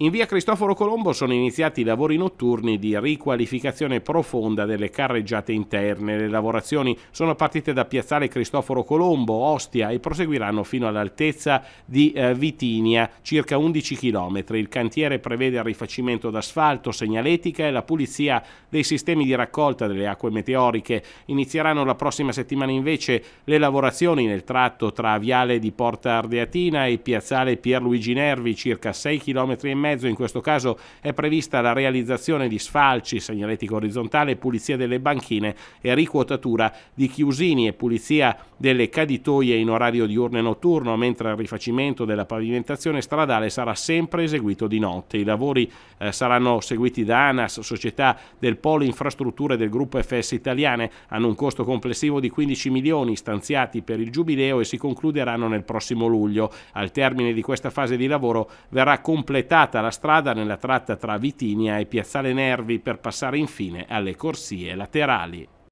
In via Cristoforo Colombo sono iniziati i lavori notturni di riqualificazione profonda delle carreggiate interne. Le lavorazioni sono partite da piazzale Cristoforo Colombo, Ostia e proseguiranno fino all'altezza di eh, Vitinia, circa 11 km. Il cantiere prevede il rifacimento d'asfalto, segnaletica e la pulizia dei sistemi di raccolta delle acque meteoriche. Inizieranno la prossima settimana invece le lavorazioni nel tratto tra viale di Porta Ardeatina e piazzale Pierluigi Nervi, circa 6 km e mezzo, in questo caso è prevista la realizzazione di sfalci, segnaletica orizzontale, pulizia delle banchine e riquotatura di chiusini e pulizia delle caditoie in orario diurno e notturno, mentre il rifacimento della pavimentazione stradale sarà sempre eseguito di notte. I lavori eh, saranno seguiti da ANAS, società del Polo Infrastrutture del gruppo FS Italiane, hanno un costo complessivo di 15 milioni stanziati per il giubileo e si concluderanno nel prossimo luglio. Al termine di questa fase di lavoro verrà completata bloccata la strada nella tratta tra Vitinia e Piazzale Nervi per passare infine alle corsie laterali.